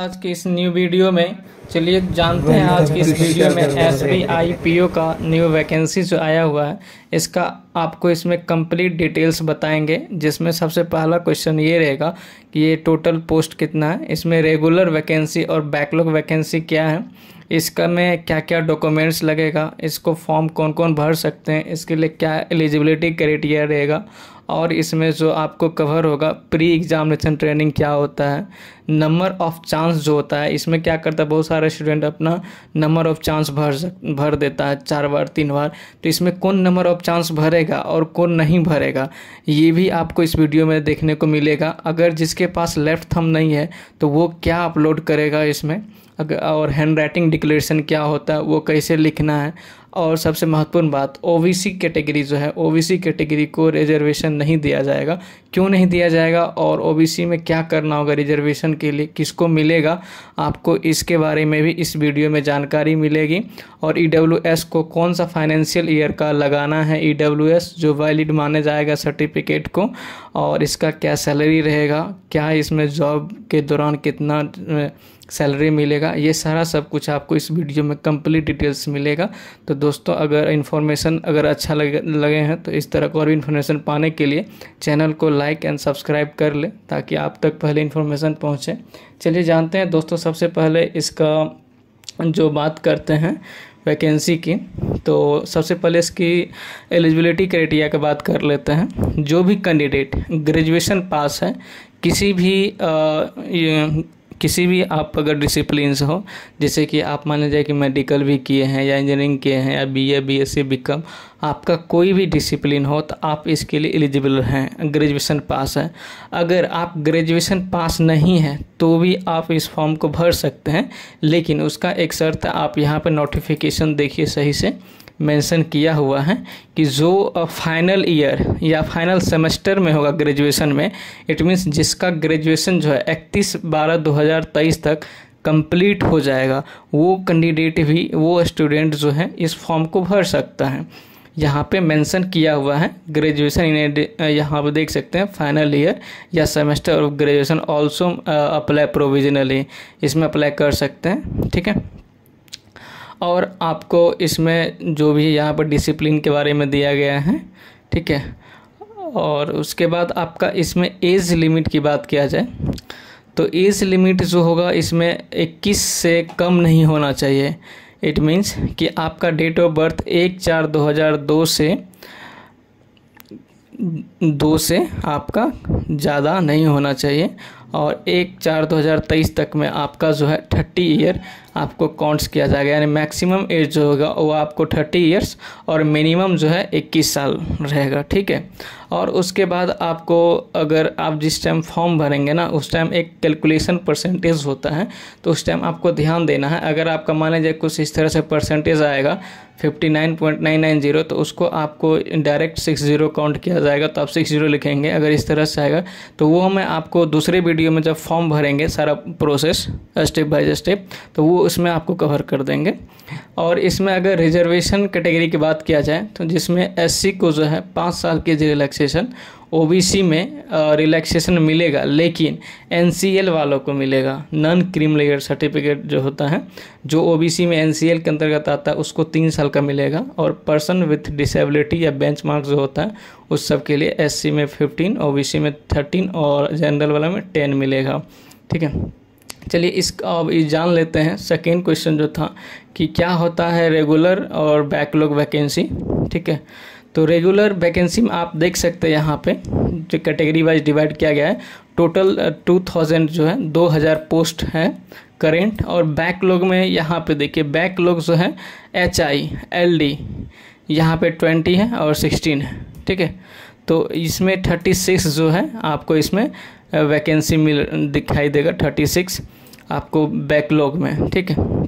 आज की इस न्यू वीडियो में चलिए जानते हैं आज की इस वीडियो तो में S B I P O का न्यू वैकेंसी जो आया हुआ है इसका आपको इसमें कंप्लीट डिटेल्स बताएंगे जिसमें सबसे पहला क्वेश्चन ये रहेगा कि ये टोटल पोस्ट कितना है इसमें रेगुलर वैकेंसी और बैकलॉग वैकेंसी क्या है इसका में क्या क्या डॉक्यूमेंट्स लगेगा इसको फॉर्म कौन कौन भर सकते हैं इसके लिए क्या एलिजिबिलिटी क्राइटेरिया रहेगा और इसमें जो आपको कवर होगा प्री एग्ज़ामिनेशन ट्रेनिंग क्या होता है नंबर ऑफ चांस जो होता है इसमें क्या करता है बहुत सारे स्टूडेंट अपना नंबर ऑफ चांस भर भर देता है चार बार तीन बार तो इसमें कौन नंबर ऑफ चांस भरेगा और कौन नहीं भरेगा ये भी आपको इस वीडियो में देखने को मिलेगा अगर जिसके पास लेफ़्ट थम नहीं है तो वो क्या अपलोड करेगा इसमें अगर और हैंड राइटिंग डिक्लेरेशन क्या होता है वो कैसे लिखना है और सबसे महत्वपूर्ण बात ओबीसी कैटेगरी जो है ओबीसी कैटेगरी को रिजर्वेशन नहीं दिया जाएगा क्यों नहीं दिया जाएगा और ओ में क्या करना होगा रिजर्वेशन के लिए किसको मिलेगा आपको इसके बारे में भी इस वीडियो में जानकारी मिलेगी और ई e को कौन सा फाइनेंशियल ईयर का लगाना है ई e जो वैलिड माने जाएगा सर्टिफिकेट को और इसका क्या सैलरी रहेगा क्या इसमें जॉब के दौरान कितना सैलरी मिलेगा ये सारा सब कुछ आपको इस वीडियो में कंप्लीट डिटेल्स मिलेगा तो दोस्तों अगर इन्फॉर्मेशन अगर अच्छा लगे लगे हैं तो इस तरह को और भी इन्फॉर्मेशन पाने के लिए चैनल को लाइक लाइक एंड सब्सक्राइब कर ले ताकि आप तक पहले इन्फॉर्मेशन पहुँचे चलिए जानते हैं दोस्तों सबसे पहले इसका जो बात करते हैं वैकेंसी की तो सबसे पहले इसकी एलिजिबिलिटी क्राइटेरिया की बात कर लेते हैं जो भी कैंडिडेट ग्रेजुएशन पास है किसी भी आ, किसी भी आप अगर डिसिप्लिन से हो जैसे कि आप माना जाए कि मेडिकल भी किए हैं या इंजीनियरिंग किए हैं या B A B S C B com आपका कोई भी डिसिप्लिन हो तो आप इसके लिए एलिजिबल हैं ग्रेजुएशन पास है अगर आप ग्रेजुएशन पास नहीं है तो भी आप इस फॉर्म को भर सकते हैं लेकिन उसका एक शर्त आप यहाँ पर नोटिफिकेशन देखिए सही से मेंशन किया हुआ है कि जो फाइनल ईयर या फाइनल सेमेस्टर में होगा ग्रेजुएशन में इट मीन्स जिसका ग्रेजुएशन जो है इकतीस बारह दो हज़ार तेईस तक कंप्लीट हो जाएगा वो कैंडिडेट भी वो स्टूडेंट जो है इस फॉर्म को भर सकता है यहाँ पे मेंशन किया हुआ है ग्रेजुएशन इन यहाँ पर देख सकते हैं फाइनल ईयर या semester of graduation also apply provisionally इसमें अप्लाई कर सकते हैं ठीक है और आपको इसमें जो भी यहाँ पर डिसिप्लिन के बारे में दिया गया है ठीक है और उसके बाद आपका इसमें एज लिमिट की बात किया जाए तो एज लिमिट जो होगा इसमें 21 से कम नहीं होना चाहिए इट मीन्स कि आपका डेट ऑफ बर्थ एक चार 2002 से दो से आपका ज़्यादा नहीं होना चाहिए और एक चार 2023 तक में आपका जो है थर्टी ईयर आपको काउंट्स किया जाएगा यानी मैक्सिमम एज जो होगा वो आपको थर्टी ईयर्स और मिनिमम जो है इक्कीस साल रहेगा ठीक है और उसके बाद आपको अगर आप जिस टाइम फॉर्म भरेंगे ना उस टाइम एक कैलकुलेशन परसेंटेज होता है तो उस टाइम आपको ध्यान देना है अगर आपका मान लीजिए कुछ इस तरह से परसेंटेज आएगा 59.990 तो उसको आपको डायरेक्ट सिक्स ज़ीरो काउंट किया जाएगा तो आप सिक्स ज़ीरो लिखेंगे अगर इस तरह से आएगा तो वो हमें आपको दूसरे वीडियो में जब फॉर्म भरेंगे सारा प्रोसेस स्टेप बाय स्टेप तो वो उसमें आपको कवर कर देंगे और इसमें अगर रिजर्वेशन कैटेगरी की बात किया जाए तो जिसमें एस को जो है पाँच साल की रिलैक्सेशन ओबीसी में रिलैक्सेशन मिलेगा लेकिन एनसीएल वालों को मिलेगा नॉन क्रीम लेयर सर्टिफिकेट जो होता है जो ओबीसी में एनसीएल के अंतर्गत आता है उसको तीन साल का मिलेगा और पर्सन विथ डिसेबिलिटी या बेंच जो होता है उस सब के लिए एस में फिफ्टीन ओ में थर्टीन और जनरल वाला में टेन मिलेगा ठीक है चलिए इस अब ये जान लेते हैं सेकेंड क्वेश्चन जो था कि क्या होता है रेगुलर और बैकलॉग वैकेंसी ठीक है तो रेगुलर वैकेंसी में आप देख सकते हैं यहाँ पे जो कैटेगरी वाइज डिवाइड किया गया है टोटल टू थाउजेंड जो है दो हज़ार पोस्ट हैं करेंट और बैकलॉग में यहाँ पे देखिए बैकलॉग जो है एच आई एल डी यहाँ पे ट्वेंटी है और सिक्सटीन है ठीक है तो इसमें थर्टी सिक्स जो है आपको इसमें वैकेंसी uh, मिल दिखाई देगा थर्टी सिक्स आपको बैकलॉग में ठीक है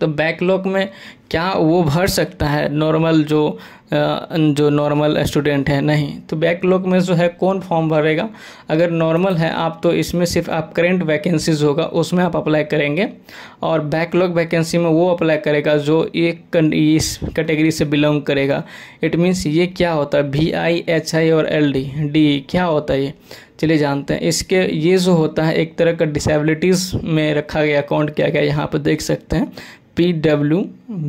तो बैकलॉग में क्या वो भर सकता है नॉर्मल जो जो नॉर्मल स्टूडेंट है नहीं तो बैकलॉग में जो है कौन फॉर्म भरेगा अगर नॉर्मल है आप तो इसमें सिर्फ आप करेंट वैकेंसीज होगा उसमें आप अप्लाई करेंगे और बैकलॉग वैकेंसी में वो अप्लाई करेगा जो एक इस कैटेगरी से बिलोंग करेगा इट मीन्स ये क्या होता है वी आई एच आई और एल डी डी क्या होता है ये चलिए जानते हैं इसके ये जो होता है एक तरह का डिसेबिलिटीज़ में रखा गया अकाउंट क्या गया यहाँ पर देख सकते हैं P W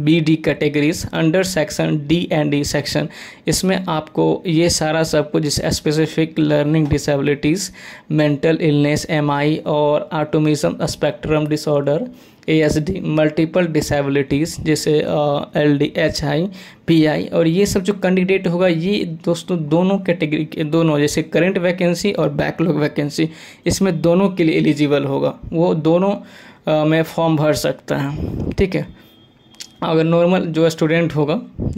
B D categories under section D and E section इसमें आपको ये सारा सब कुछ specific learning disabilities mental illness M I और autism spectrum disorder A S D multiple disabilities जैसे L D H I P I और ये सब जो कैंडिडेट होगा ये दोस्तों दोनों कैटेगरी के दोनों जैसे करेंट वैकेंसी और बैकलॉग वैकेंसी इसमें दोनों के लिए एलिजिबल होगा वो दोनों में फॉर्म भर सकता है ठीक है अगर नॉर्मल जो स्टूडेंट होगा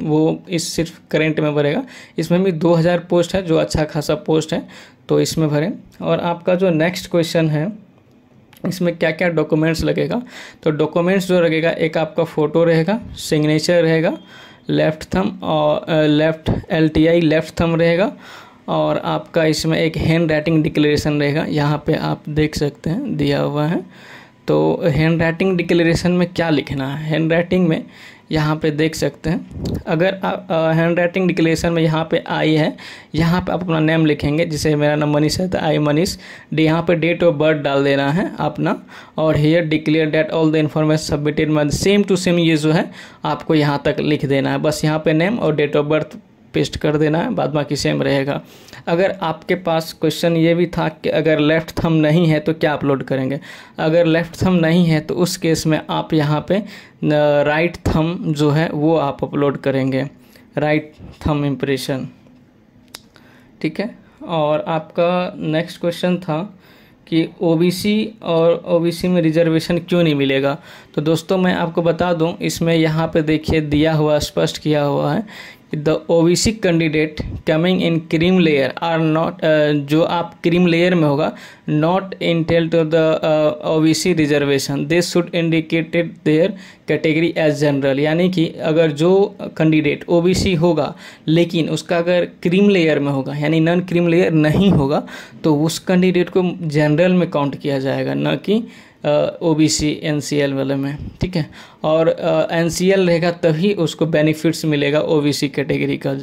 वो इस सिर्फ करेंट में भरेगा इसमें भी 2000 पोस्ट है जो अच्छा खासा पोस्ट है तो इसमें भरें और आपका जो नेक्स्ट क्वेश्चन है इसमें क्या क्या डॉक्यूमेंट्स लगेगा तो डॉक्यूमेंट्स जो लगेगा एक आपका फ़ोटो रहेगा सिग्नेचर रहेगा लेफ़्ट थम और left L T I left thumb रहेगा और आपका इसमें एक हैंड राइटिंग डिक्लेरेशन रहेगा यहाँ पे आप देख सकते हैं दिया हुआ है तो हैंड राइटिंग डिक्लेरेशन में क्या लिखना है हैंड राइटिंग में यहाँ पे देख सकते हैं अगर आप हैंड राइटिंग डिक्लेरेशन में यहाँ पे आई है यहाँ पे आप अपना नेम लिखेंगे जैसे मेरा नाम मनीष है तो आई मनीष डी यहाँ पे डेट ऑफ बर्थ डाल देना है अपना और here declare that all the information submitted मैं सेम टू सेम ये जो है आपको यहाँ तक लिख देना है बस यहाँ पे नेम और डेट ऑफ बर्थ पेस्ट कर देना है बाद बाकी सेम रहेगा अगर आपके पास क्वेश्चन ये भी था कि अगर लेफ़्ट थम नहीं है तो क्या अपलोड करेंगे अगर लेफ़्ट थम नहीं है तो उस केस में आप यहाँ पे राइट थम जो है वो आप अपलोड करेंगे राइट थम इम्प्रेशन ठीक है और आपका नेक्स्ट क्वेश्चन था कि ओबीसी और ओबीसी में रिजर्वेशन क्यों नहीं मिलेगा तो दोस्तों मैं आपको बता दूं इसमें यहाँ पे देखिए दिया हुआ स्पष्ट किया हुआ है the OBC candidate coming in cream layer are not जो आप क्रीम लेयर में होगा not entitled to the C reservation this should indicated their category as general यानी कि अगर जो कैंडिडेट ओबीसी होगा लेकिन उसका अगर क्रीम लेयर में होगा यानी नॉन क्रीम लेयर नहीं होगा तो उस कैंडिडेट को जनरल में काउंट किया जाएगा न कि O B C N C L वाले में ठीक है और एन सी एल रहेगा तभी उसको बेनिफिट्स मिलेगा ओ बी सी कैटेगरी का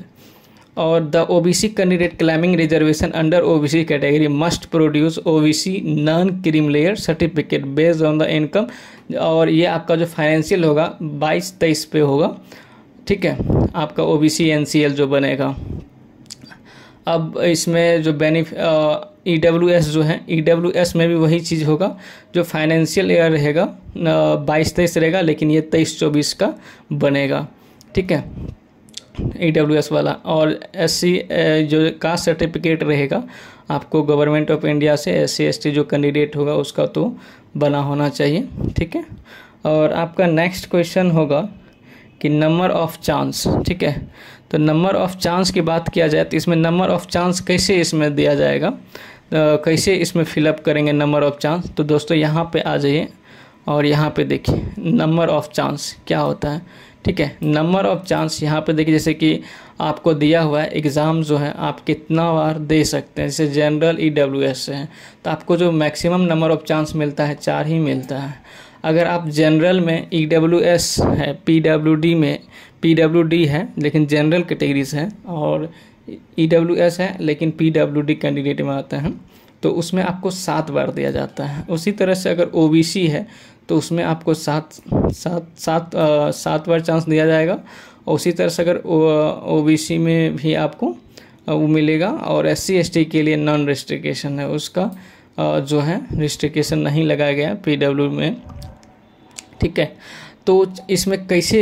और the O B C candidate claiming reservation under O B C category must produce O B C non cream layer certificate based on the income और ये आपका जो फाइनेंशियल होगा बाईस तेईस पे होगा ठीक है आपका O B C N C L जो बनेगा अब इसमें जो बेनिफ ई डब्ल्यू एस जो है ई डब्ल्यू एस में भी वही चीज़ होगा जो फाइनेंशियल ईयर रहेगा बाईस तेईस रहेगा लेकिन ये तेईस चौबीस का बनेगा ठीक है ई डब्ल्यू एस वाला और एस सी जो कास्ट सर्टिफिकेट रहेगा आपको गवर्नमेंट ऑफ इंडिया से एस सी एस टी जो कैंडिडेट होगा उसका तो बना होना चाहिए ठीक है और आपका नेक्स्ट क्वेश्चन होगा कि नंबर ऑफ़ चांस ठीक है तो नंबर ऑफ़ चांस की बात किया जाए तो इसमें नंबर ऑफ़ चांस कैसे इसमें दिया जाएगा तो कैसे इसमें फिलअप करेंगे नंबर ऑफ़ चांस तो दोस्तों यहाँ पे आ जाइए और यहाँ पे देखिए नंबर ऑफ़ चांस क्या होता है ठीक है नंबर ऑफ़ चांस यहाँ पे देखिए जैसे कि आपको दिया हुआ है एग्ज़ाम जो है आप कितना बार दे सकते हैं जैसे जनरल ई डब्ल्यू एस से है तो आपको जो मैक्सिमम नंबर ऑफ़ चांस मिलता है चार ही मिलता है अगर आप जनरल में ई डब्ल्यू एस है पी डब्ल्यू डी में पी डब्ल्यू डी है लेकिन जनरल कैटेगरीज है और ई डब्ल्यू एस है लेकिन पी डब्ल्यू डी कैंडिडेट में आते हैं तो उसमें आपको सात बार दिया जाता है उसी तरह से अगर ओ बी सी है तो उसमें आपको सात सात सात सात बार चांस दिया जाएगा और उसी तरह से अगर ओ बी सी में भी आपको वो मिलेगा और एस सी एस टी के लिए नॉन रजिस्ट्रिकेशन है उसका जो है रजिस्ट्रिकेशन नहीं लगाया गया पी डब्ल्यू में ठीक है तो इसमें कैसे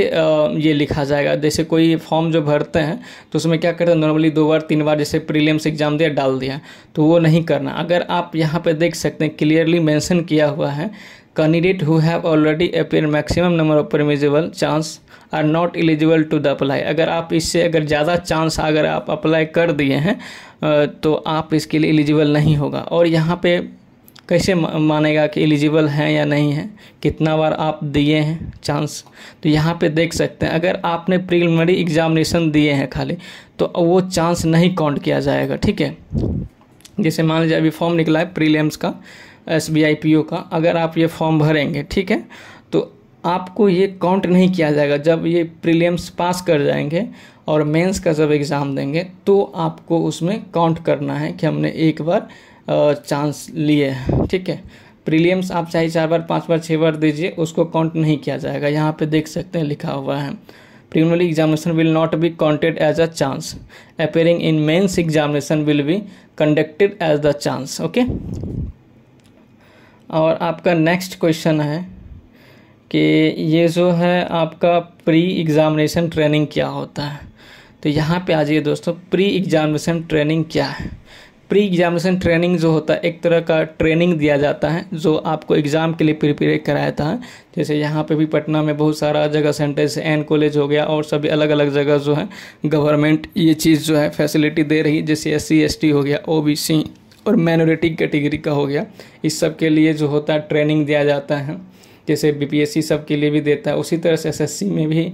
ये लिखा जाएगा जैसे कोई फॉर्म जो भरते हैं तो उसमें क्या करते हैं नॉर्मली दो बार तीन बार जैसे प्रीलिम्स एग्ज़ाम दिया डाल दिया तो वो नहीं करना अगर आप यहाँ पे देख सकते हैं क्लियरली मेंशन किया हुआ है candidate who have already appear maximum number of permissible chance are not eligible to the apply अगर आप इससे अगर ज़्यादा चांस अगर आप अप्लाई कर दिए हैं तो आप इसके लिए एलिजिबल नहीं होगा और यहाँ पे कैसे मानेगा कि एलिजिबल हैं या नहीं है कितना बार आप दिए हैं चांस तो यहाँ पे देख सकते हैं अगर आपने प्रीलिमिनरी एग्जामिनेशन दिए हैं खाली तो वो चांस नहीं काउंट किया जाएगा ठीक है जैसे मान लीजिए अभी फॉर्म निकला है प्रीलिम्स का S B I P O का अगर आप ये फॉर्म भरेंगे ठीक है तो आपको ये काउंट नहीं किया जाएगा जब ये प्रीलिम्स पास कर जाएंगे और मेंस का जब एग्ज़ाम देंगे तो आपको उसमें काउंट करना है कि हमने एक बार चांस लिए ठीक है प्रीलियम्स आप चाहे चार बार पांच बार छः बार दीजिए उसको काउंट नहीं किया जाएगा यहाँ पे देख सकते हैं लिखा हुआ है preliminary examination will not be counted as a chance appearing in mains examination will be conducted as the chance okay और आपका नेक्स्ट क्वेश्चन है कि ये जो है आपका प्री एग्ज़ामिनेशन ट्रेनिंग क्या होता है तो यहाँ पे आ जाइए दोस्तों प्री एग्ज़ामिनेशन ट्रेनिंग क्या है प्री एग्जामिनेशन ट्रेनिंग जो होता है एक तरह का ट्रेनिंग दिया जाता है जो आपको एग्ज़ाम के लिए प्रिपेयर कराया था जैसे यहाँ पे भी पटना में बहुत सारा जगह सेंटर से एन कॉलेज हो गया और सभी अलग अलग जगह जो है गवर्नमेंट ये चीज़ जो है फैसिलिटी दे रही है जैसे एस सी हो गया ओ और माइनॉरिटी कैटेगरी का हो गया इस सब के लिए जो होता है ट्रेनिंग दिया जाता है जैसे बी सब के लिए भी देता है उसी तरह से एस में भी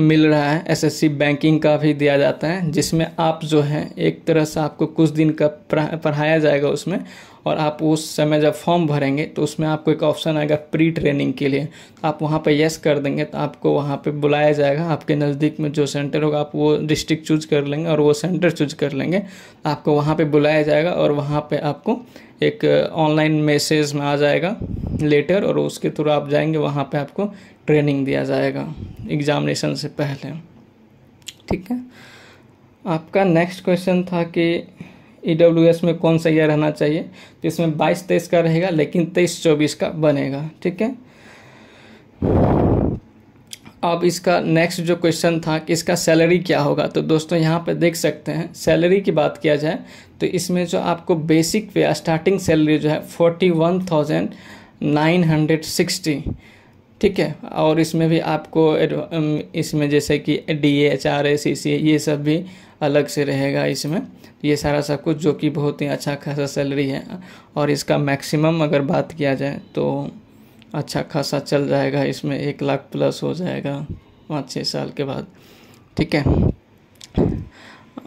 मिल रहा है एसएससी बैंकिंग का भी दिया जाता है जिसमें आप जो है एक तरह से आपको कुछ दिन का पढ़ाया जाएगा उसमें और आप उस समय जब फॉर्म भरेंगे तो उसमें आपको एक ऑप्शन आएगा प्री ट्रेनिंग के लिए आप वहाँ पर येस कर देंगे तो आपको वहाँ पर बुलाया जाएगा आपके नज़दीक में जो सेंटर होगा आप वो डिस्ट्रिक्ट चूज कर लेंगे और वो सेंटर चूज कर लेंगे आपको वहाँ पर बुलाया जाएगा और वहाँ पर आपको एक ऑनलाइन uh, मैसेज में आ जाएगा लेटर और उसके थ्रू आप जाएंगे वहाँ पे आपको ट्रेनिंग दिया जाएगा एग्ज़ामिनेशन से पहले ठीक है आपका नेक्स्ट क्वेश्चन था कि ई e में कौन सा ईयर रहना चाहिए तो इसमें बाईस तेईस का रहेगा लेकिन तेईस चौबीस का बनेगा ठीक है अब इसका नेक्स्ट जो क्वेश्चन था कि इसका सैलरी क्या होगा तो दोस्तों यहाँ पर देख सकते हैं सैलरी की बात किया जाए तो इसमें जो आपको बेसिक पे स्टार्टिंग सैलरी जो है forty one thousand nine hundred sixty ठीक है और इसमें भी आपको इसमें जैसे कि D H R A C C ये सब भी अलग से रहेगा इसमें ये सारा सब कुछ जो कि बहुत ही अच्छा खासा सैलरी है और इसका मैक्सिमम अगर बात किया जाए तो अच्छा खासा चल जाएगा इसमें एक लाख प्लस हो जाएगा पाँच छः साल के बाद ठीक है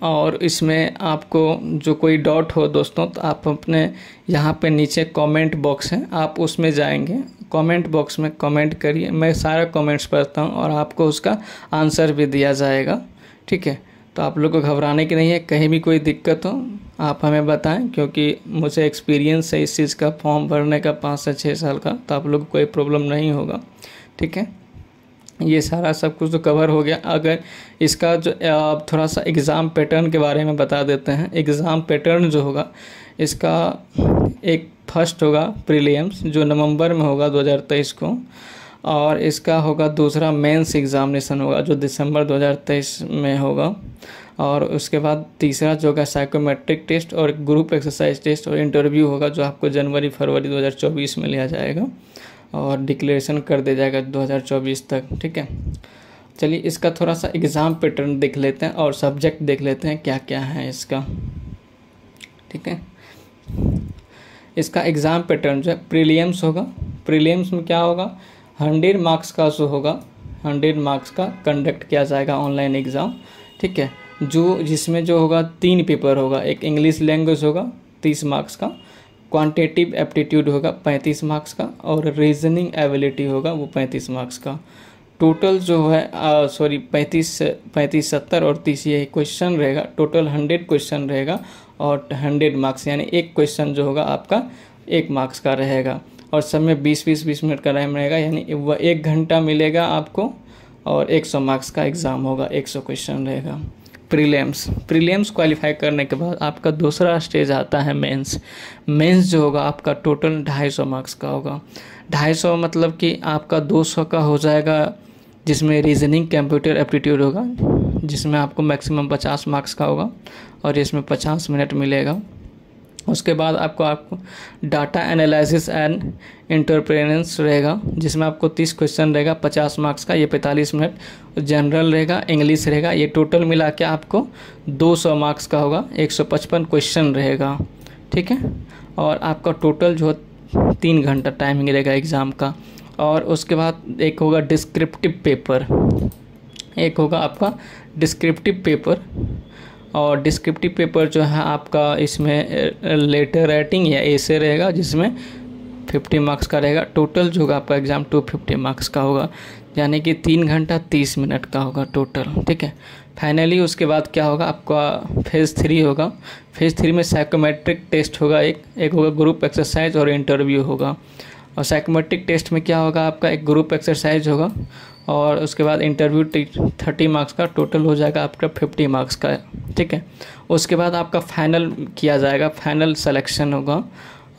और इसमें आपको जो कोई डाउट हो दोस्तों तो आप अपने यहाँ पे नीचे कमेंट बॉक्स है आप उसमें जाएंगे कमेंट बॉक्स में कमेंट करिए मैं सारा कमेंट्स पढ़ता हूँ और आपको उसका आंसर भी दिया जाएगा ठीक है तो आप लोग को घबराने की नहीं है कहीं भी कोई दिक्कत हो आप हमें बताएं क्योंकि मुझे एक्सपीरियंस है इस चीज़ का फॉर्म भरने का पाँच से छः साल का तो आप लोग को कोई प्रॉब्लम नहीं होगा ठीक है ये सारा सब कुछ तो कवर हो गया अगर इसका जो आप थोड़ा सा एग्ज़ाम पैटर्न के बारे में बता देते हैं एग्ज़ाम पैटर्न जो होगा इसका एक फर्स्ट होगा प्रीलियम्स जो नवंबर में होगा 2023 को और इसका होगा दूसरा मेंस एग्ज़ामिनेशन होगा जो दिसंबर 2023 में होगा और उसके बाद तीसरा जो होगा साइकोमेट्रिक टेस्ट और ग्रुप एक्सरसाइज टेस्ट और इंटरव्यू होगा जो आपको जनवरी फरवरी 2024 में लिया जाएगा और डिक्लेरेशन कर दिया जाएगा 2024 तक ठीक है चलिए इसका थोड़ा सा एग्ज़ाम पैटर्न देख लेते हैं और सब्जेक्ट देख लेते हैं क्या क्या है इसका ठीक है इसका एग्ज़ाम पैटर्न जो है प्रीलियम्स होगा प्रीलियम्स में क्या होगा हंड्रेड मार्क्स का जो होगा हंड्रेड मार्क्स का कंडक्ट किया जाएगा ऑनलाइन एग्ज़ाम ठीक है जो जिसमें जो होगा तीन पेपर होगा एक इंग्लिश लैंग्वेज होगा तीस मार्क्स का क्वांटिटिव एप्टीट्यूड होगा पैंतीस मार्क्स का और रीजनिंग एबिलिटी होगा वो पैंतीस मार्क्स का टोटल जो है सॉरी पैंतीस पैंतीस सत्तर और तीस ये क्वेश्चन रहेगा टोटल हंड्रेड क्वेश्चन रहेगा और हंड्रेड मार्क्स यानी एक क्वेश्चन जो होगा आपका एक मार्क्स का रहेगा और सब में बीस बीस बीस मिनट का टाइम रहेगा यानी वह एक घंटा मिलेगा आपको और 100 मार्क्स का एग्ज़ाम होगा 100 क्वेश्चन रहेगा प्रीलिम्स प्रीलिम्स क्वालिफाई करने के बाद आपका दूसरा स्टेज आता है मेंस मेंस जो होगा आपका टोटल 250 मार्क्स का होगा 250 मतलब कि आपका 200 का हो जाएगा जिसमें रीजनिंग कंप्यूटर एप्टीट्यूड होगा जिसमें आपको मैक्सिमम 50 मार्क्स का होगा और इसमें 50 मिनट मिलेगा उसके बाद आपको आपको डाटा एनालिसिस एंड इंटरप्रेनेंस रहेगा जिसमें आपको तीस क्वेश्चन रहेगा पचास मार्क्स का ये पैंतालीस मिनट जनरल रहेगा इंग्लिश रहेगा ये टोटल मिला के आपको दो सौ मार्क्स का होगा एक सौ पचपन क्वेश्चन रहेगा ठीक है और आपका टोटल जो है तीन घंटा टाइमिंग रहेगा एग्ज़ाम का और उसके बाद एक होगा डिस्क्रिप्टिव पेपर एक होगा आपका डिस्क्रिप्टिव पेपर और डिस्क्रिप्टिव पेपर जो है आपका इसमें लेटर राइटिंग या ऐसे रहेगा जिसमें फिफ्टी मार्क्स का रहेगा टोटल जो होगा आपका एग्ज़ाम टू फिफ्टी मार्क्स का होगा यानी कि तीन घंटा तीस मिनट का होगा टोटल ठीक है फाइनली उसके बाद क्या होगा आपका फेज़ थ्री होगा फेज़ थ्री में साइकोमेट्रिक टेस्ट होगा एक एक होगा ग्रुप एक्सरसाइज और इंटरव्यू होगा और साइकोमेट्रिक टेस्ट में क्या होगा आपका एक ग्रुप एक्सरसाइज होगा और उसके बाद इंटरव्यू थर्टी मार्क्स का टोटल हो जाएगा आपका फिफ्टी मार्क्स का ठीक है उसके बाद आपका फाइनल किया जाएगा फाइनल सिलेक्शन होगा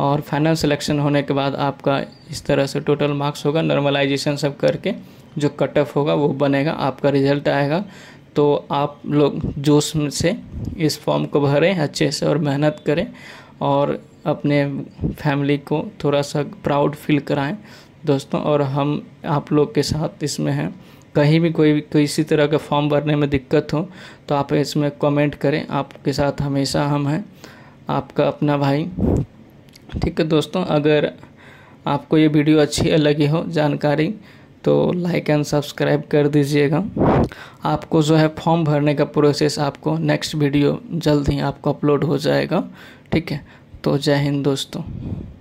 और फाइनल सिलेक्शन होने के बाद आपका इस तरह से टोटल मार्क्स होगा नॉर्मलाइजेशन सब करके जो कट ऑफ होगा वो बनेगा आपका रिजल्ट आएगा तो आप लोग जोश से इस फॉर्म को भरें अच्छे से और मेहनत करें और अपने फैमिली को थोड़ा सा प्राउड फील कराएं दोस्तों और हम आप लोग के साथ इसमें हैं कहीं भी कोई किसी तरह का फॉर्म भरने में दिक्कत हो तो आप इसमें कमेंट करें आपके साथ हमेशा हम हैं आपका अपना भाई ठीक है दोस्तों अगर आपको ये वीडियो अच्छी लगी हो जानकारी तो लाइक एंड सब्सक्राइब कर दीजिएगा आपको जो है फॉर्म भरने का प्रोसेस आपको नेक्स्ट वीडियो जल्द ही आपको अपलोड हो जाएगा ठीक है तो जय हिंद दोस्तों